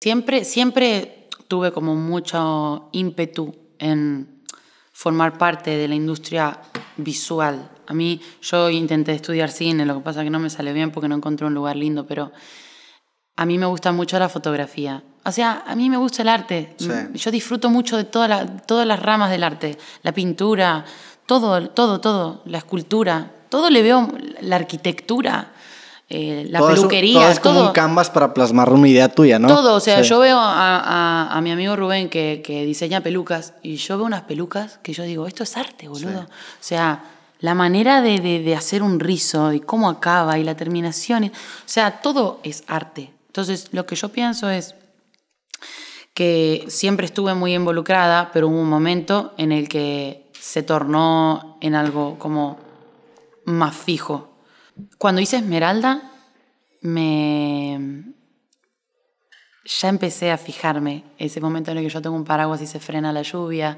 Siempre, tuve como mucho ímpetu en formar parte de la industria visual. A mí, yo intenté estudiar cine, lo que pasa es que no me sale bien porque no encontré un lugar lindo, pero a mí me gusta mucho la fotografía. O sea, a mí me gusta el arte. Mm, yo disfruto mucho de todas las ramas del arte. La pintura, todo, todo, todo. La escultura. Todo le veo, la arquitectura. Eh, la peluquería. todo es como todo, un canvas para plasmar una idea tuya, ¿no? Todo, o sea, yo veo a, mi amigo Rubén que, diseña pelucas y yo veo unas pelucas que yo digo, esto es arte, boludo. O sea, la manera de, hacer un rizo y cómo acaba y la terminación, o sea, todo es arte. Entonces, lo que yo pienso es que siempre estuve muy involucrada, pero hubo un momento en el que se tornó en algo como más fijo cuando hice Esmeralda, me... Ya empecé a fijarme ese momento en el que yo tengo un paraguas y se frena la lluvia,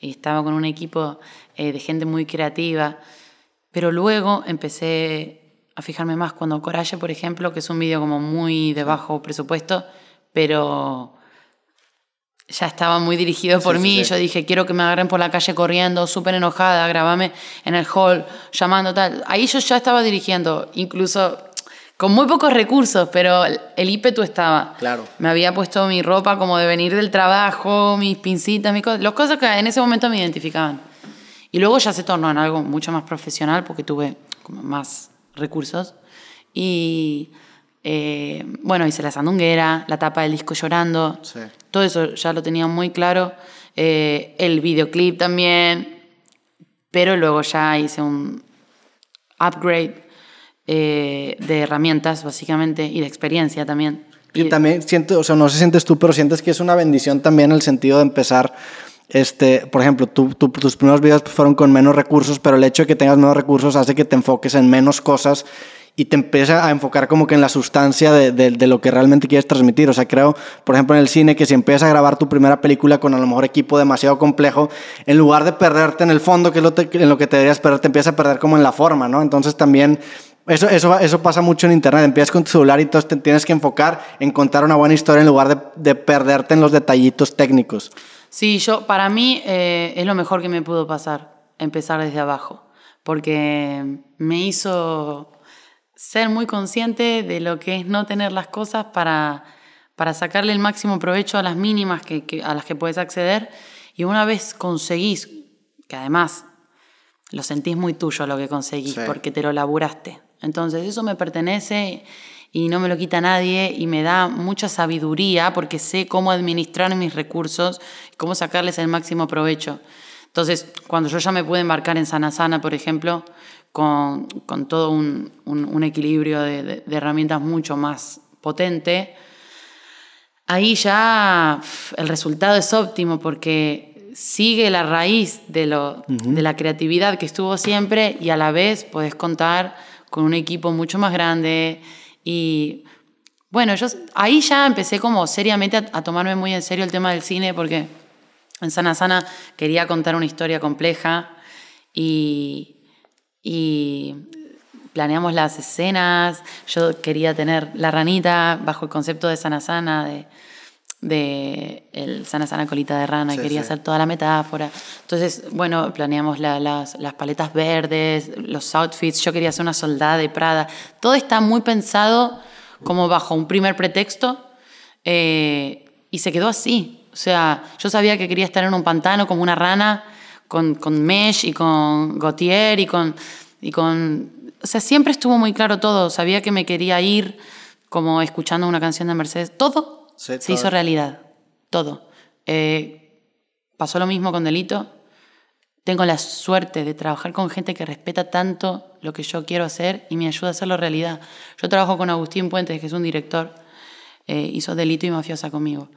y estaba con un equipo eh, de gente muy creativa. Pero luego empecé a fijarme más cuando Coraje, por ejemplo, que es un vídeo como muy de bajo presupuesto, pero ya estaba muy dirigido por mí. Yo dije, quiero que me agarren por la calle corriendo, súper enojada, grabame en el hall, llamando tal. Ahí yo ya estaba dirigiendo, incluso con muy pocos recursos, pero el ímpetu estaba. Claro. Me había puesto mi ropa como de venir del trabajo, mis pincitas, mis cosas, cosas que en ese momento me identificaban. Y luego ya se tornó en algo mucho más profesional porque tuve más recursos. Y eh, bueno, hice La Sandunguera, la tapa del disco Llorando. Todo eso ya lo tenía muy claro. Eh, el videoclip también. Pero luego ya hice un upgrade eh, de herramientas, básicamente, y de experiencia también. Y también siento, o sea, no se sientes tú, pero sientes que es una bendición también el sentido de empezar este, por ejemplo, tú, tus primeros videos fueron con menos recursos, pero el hecho de que tengas menos recursos hace que te enfoques en menos cosas y te empieza a enfocar como que en la sustancia de, lo que realmente quieres transmitir. O sea, creo, por ejemplo, en el cine que si empiezas a grabar tu primera película con a lo mejor equipo demasiado complejo, en lugar de perderte en el fondo, que es lo en lo que te deberías perder, te empiezas a perder como en la forma, ¿no? Entonces también eso, eso, eso, pasa mucho en internet. Empiezas con tu celular y entonces te tienes que enfocar en contar una buena historia en lugar de, perderte en los detallitos técnicos. Sí, yo, para mí eh, es lo mejor que me pudo pasar, empezar desde abajo. Porque me hizo ser muy consciente de lo que es no tener las cosas para, para sacarle el máximo provecho a las mínimas que, a las que puedes acceder. Y una vez conseguís, que además lo sentís muy tuyo lo que conseguís, porque te lo laburaste. Entonces, eso me pertenece y no me lo quita nadie y me da mucha sabiduría porque sé cómo administrar mis recursos, cómo sacarles el máximo provecho. Entonces, cuando yo ya me pude embarcar en Sana Sana, por ejemplo, con, con todo un, equilibrio de, herramientas mucho más potente, ahí ya el resultado es óptimo porque sigue la raíz de, lo, de la creatividad que estuvo siempre y a la vez podés contar con un equipo mucho más grande y bueno, ahí ya empecé como seriamente a, a, tomarme muy en serio el tema del cine porque en Sana Sana quería contar una historia compleja y, y planeamos las escenas. Yo quería tener la ranita bajo el concepto de Sana Sana, de, de el Sana Sana colita de rana, quería hacer toda la metáfora. Entonces, bueno, planeamos las, paletas verdes, los outfits, yo quería hacer una soldada de Prada. Todo está muy pensado como bajo un primer pretexto eh, y se quedó así. O sea, yo sabía que quería estar en un pantano como una rana con, Mesh y con Gautier y con, y con... O sea, siempre estuvo muy claro todo. Sabía que me quería ir como escuchando una canción de Mercedes. Todo se hizo realidad. Todo. Eh, pasó lo mismo con Delito. Tengo la suerte de trabajar con gente que respeta tanto lo que yo quiero hacer y me ayuda a hacerlo realidad. Yo trabajo con Agustín Puentes, que es un director, eh, hizo Delito y Mafiosa conmigo.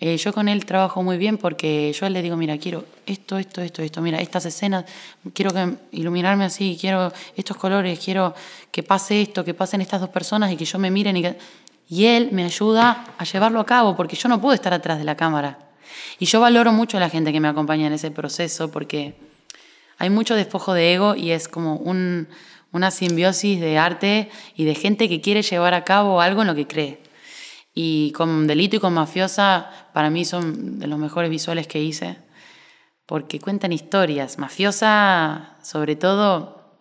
Eh, yo con él trabajo muy bien porque yo le digo, mira, quiero esto, esto, esto, esto, mira, estas escenas, quiero iluminarme así, quiero estos colores, quiero que pase esto, que pasen estas dos personas y que yo me miren. Y, él me ayuda a llevarlo a cabo porque yo no puedo estar atrás de la cámara. Y yo valoro mucho a la gente que me acompaña en ese proceso porque hay mucho despojo de ego y es como una simbiosis de arte y de gente que quiere llevar a cabo algo en lo que cree. Y con Delito y con Mafiosa, para mí son de los mejores visuales que hice, porque cuentan historias. Mafiosa, sobre todo,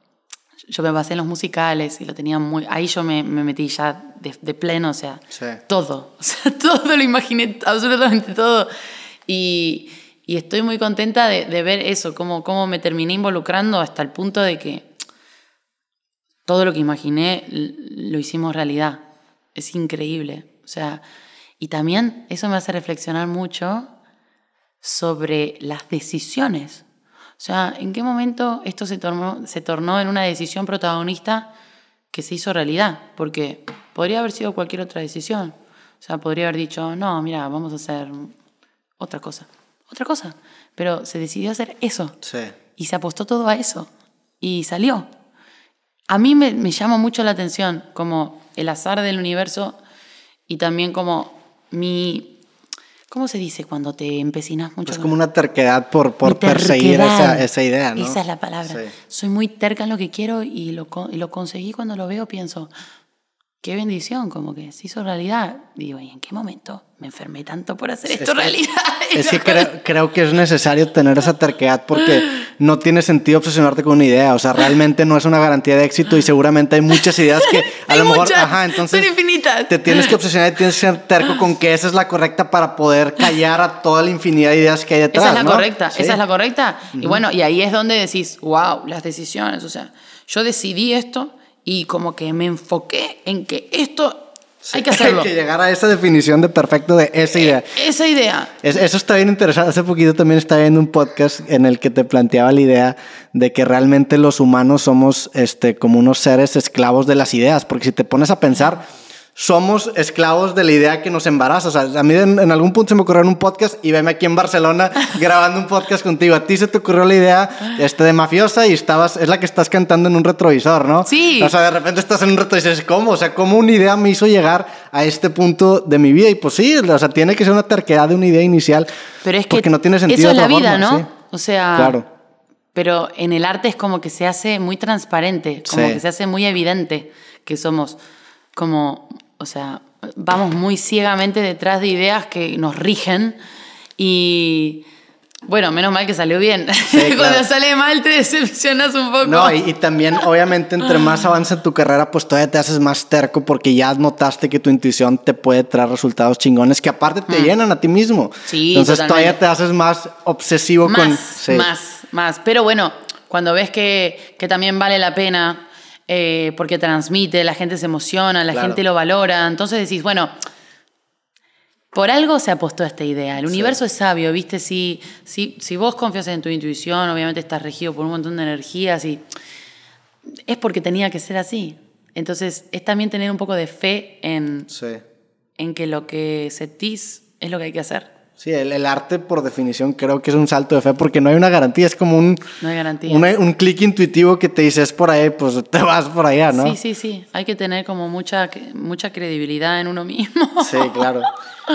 yo me basé en los musicales y lo tenía muy... Ahí yo me, metí ya de, pleno, o sea, todo. O sea, todo lo imaginé, absolutamente todo. Y, estoy muy contenta de, de, ver eso, cómo, cómo me terminé involucrando hasta el punto de que todo lo que imaginé lo hicimos realidad. Es increíble. O sea, y también eso me hace reflexionar mucho sobre las decisiones. O sea, ¿en qué momento esto se tornó, se tornó en una decisión protagonista que se hizo realidad? Porque podría haber sido cualquier otra decisión. O sea, podría haber dicho, no, mira, vamos a hacer otra cosa. Otra cosa. Pero se decidió hacer eso. Sí. Y se apostó todo a eso. Y salió. A mí me, me llama mucho la atención como el azar del universo y también como mi... ¿Cómo se dice cuando te empecinas mucho? Es como una terquedad por, por perseguir esa, esa, idea, ¿no? Esa es la palabra. Soy muy terca en lo que quiero y lo, y lo conseguí cuando lo veo, pienso, qué bendición, como que se hizo realidad. Digo, ¿y en qué momento me enfermé tanto por hacer esto realidad? es que creo, creo, que es necesario tener esa terquedad porque no tiene sentido obsesionarte con una idea. O sea, realmente no es una garantía de éxito y seguramente hay muchas ideas que a lo mejor. ajá, entonces. Son Te tienes que obsesionar y tienes que ser terco con que esa es la correcta para poder callar a toda la infinidad de ideas que hay detrás. Esa es la correcta, esa es la correcta. Y bueno, y ahí es donde decís, wow, las decisiones. O sea, yo decidí esto y como que me enfoqué en que esto hay que Hay que llegar a esa definición de perfecto de esa idea. E, esa idea. eso está bien interesante. Hace poquito también estaba viendo un podcast en el que te planteaba la idea de que realmente los humanos somos este, como unos seres esclavos de las ideas. Porque si te pones a pensar somos esclavos de la idea que nos embaraza. O sea, a mí en, algún punto se me ocurrió en un podcast y veme aquí en Barcelona grabando un podcast contigo. A ti se te ocurrió la idea este, de mafiosa y estabas, es la que estás cantando en un retrovisor, ¿no? Sí. O sea, de repente estás en un retrovisor y dices, ¿cómo? O sea, ¿cómo una idea me hizo llegar a este punto de mi vida? Y pues sí, o sea, tiene que ser una terquedad de una idea inicial. Pero es que. Porque no tiene sentido. Eso es la vida, ¿no? Sí. O sea. Claro. Pero en el arte es como que se hace muy transparente, como que se hace muy evidente que somos como o sea, vamos muy ciegamente detrás de ideas que nos rigen y... Bueno, menos mal que salió bien. Cuando sale mal te decepcionas un poco. No, y, también obviamente entre más avanza tu carrera, pues todavía te haces más terco porque ya notaste que tu intuición te puede traer resultados chingones que aparte te mm. llenan a ti mismo. Sí, Entonces todavía te haces más obsesivo con... Más, más. Pero bueno, cuando ves que, que también vale la pena eh, porque transmite, la gente se emociona, la gente lo valora. Entonces decís, bueno, por algo se apostó a esta idea. El universo es sabio, ¿viste? Si, si, vos confías en tu intuición, obviamente estás regido por un montón de energías y es porque tenía que ser así. Entonces es también tener un poco de fe en, en que lo que sentís es lo que hay que hacer. Sí, el, arte por definición creo que es un salto de fe porque no hay una garantía, es como un, un, clic intuitivo que te dices por ahí, pues te vas por allá, ¿no? Sí, sí, sí, hay que tener como mucha, mucha credibilidad en uno mismo. Sí, claro.